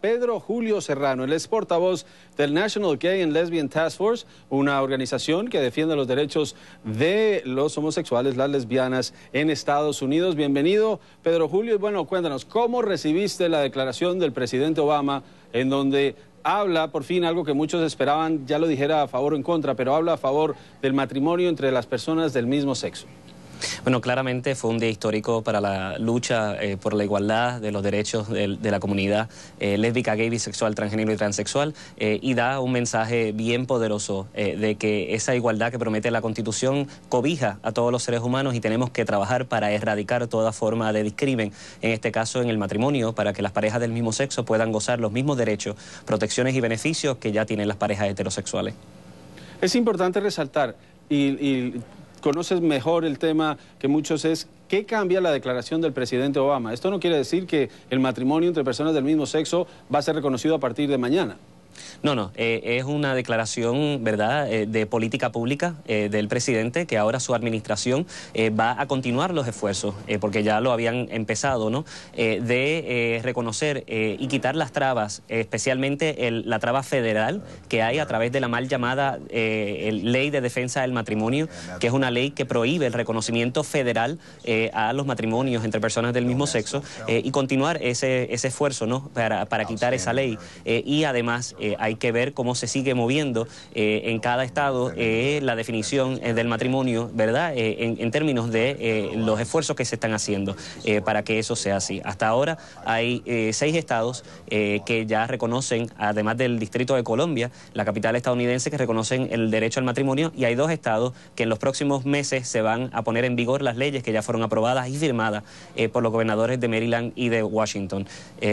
Pedro Julio Serrano, el es portavoz del National Gay and Lesbian Task Force, una organización que defiende los derechos de los homosexuales, las lesbianas en Estados Unidos. Bienvenido, Pedro Julio. Y bueno, cuéntanos, ¿cómo recibiste la declaración del presidente Obama en donde habla por fin algo que muchos esperaban, ya lo dijera a favor o en contra, pero habla a favor del matrimonio entre las personas del mismo sexo? Bueno, claramente fue un día histórico para la lucha eh, por la igualdad de los derechos de, la comunidad eh, lésbica, gay, bisexual, transgénero y transexual eh, y da un mensaje bien poderoso de que esa igualdad que promete la Constitución cobija a todos los seres humanos y tenemos que trabajar para erradicar toda forma de discrimen, en este caso en el matrimonio, para que las parejas del mismo sexo puedan gozar los mismos derechos, protecciones y beneficios que ya tienen las parejas heterosexuales. Es importante resaltar, y conoces mejor el tema que muchos es ¿Qué cambia la declaración del presidente Obama? Esto no quiere decir que el matrimonio entre personas del mismo sexo va a ser reconocido a partir de mañana. No, no, eh, es una declaración, ¿verdad?, eh, de política pública eh, del presidente, que ahora su administración va a continuar los esfuerzos, porque ya lo habían empezado, ¿no?, de reconocer y quitar las trabas, especialmente la traba federal que hay a través de la mal llamada Ley de Defensa del Matrimonio, que es una ley que prohíbe el reconocimiento federal a los matrimonios entre personas del mismo sexo, y continuar ese, esfuerzo, ¿no?, para, para quitar esa ley. y además... Eh, hay que ver cómo se sigue moviendo eh, en cada estado eh, la definición del matrimonio, ¿verdad? En, términos de los esfuerzos que se están haciendo para que eso sea así. Hasta ahora hay seis estados que ya reconocen, además del Distrito de Colombia, la capital estadounidense, que reconocen el derecho al matrimonio y hay dos estados que en los próximos meses se van a poner en vigor las leyes que ya fueron aprobadas y firmadas por los gobernadores de Maryland y de Washington.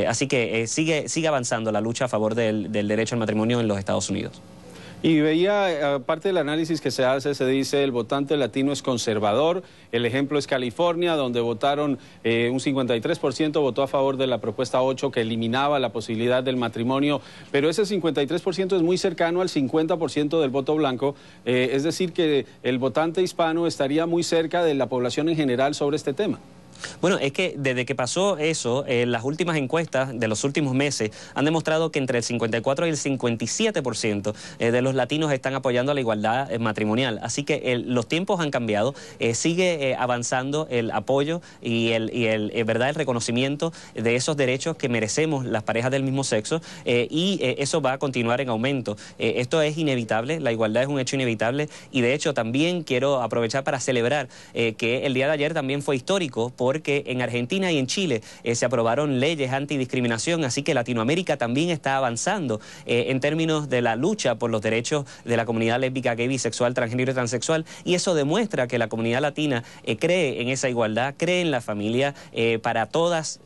así que sigue, sigue avanzando la lucha a favor del, del derecho al matrimonio en los Estados Unidos. Y veía, eh, aparte del análisis que se hace, se dice el votante latino es conservador. El ejemplo es California, donde votaron eh, un 53% votó a favor de la propuesta 8 que eliminaba la posibilidad del matrimonio. Pero ese 53% es muy cercano al 50% del voto blanco. Eh, es decir, que el votante hispano estaría muy cerca de la población en general sobre este tema. Bueno, es que desde que pasó eso, eh, las últimas encuestas de los últimos meses han demostrado que entre el 54 y el 57% eh, de los latinos están apoyando la igualdad eh, matrimonial. Así que los tiempos han cambiado, sigue avanzando el apoyo y el, verdad el reconocimiento de esos derechos que merecemos las parejas del mismo sexo y eso va a continuar en aumento. esto es inevitable, la igualdad es un hecho inevitable y de hecho también quiero aprovechar para celebrar que el día de ayer también fue histórico porque en Argentina y en Chile eh, se aprobaron leyes antidiscriminación, así que Latinoamérica también está avanzando eh, en términos de la lucha por los derechos de la comunidad lésbica, gay, bisexual, transgénero y transexual, y eso demuestra que la comunidad latina eh, cree en esa igualdad, cree en la familia para, todas,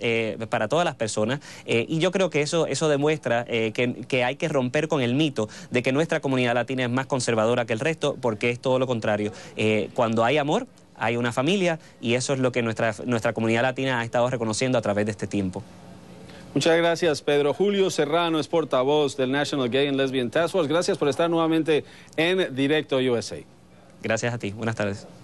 para todas las personas, y yo creo que eso, eso demuestra que, hay que romper con el mito de que nuestra comunidad latina es más conservadora que el resto, porque es todo lo contrario. cuando hay amor, hay una familia y eso es lo que nuestra, comunidad latina ha estado reconociendo a través de este tiempo. Muchas gracias, Pedro. Julio Serrano es portavoz del National Gay and Lesbian Task Force. Gracias por estar nuevamente en Directo USA. Gracias a ti. Buenas tardes.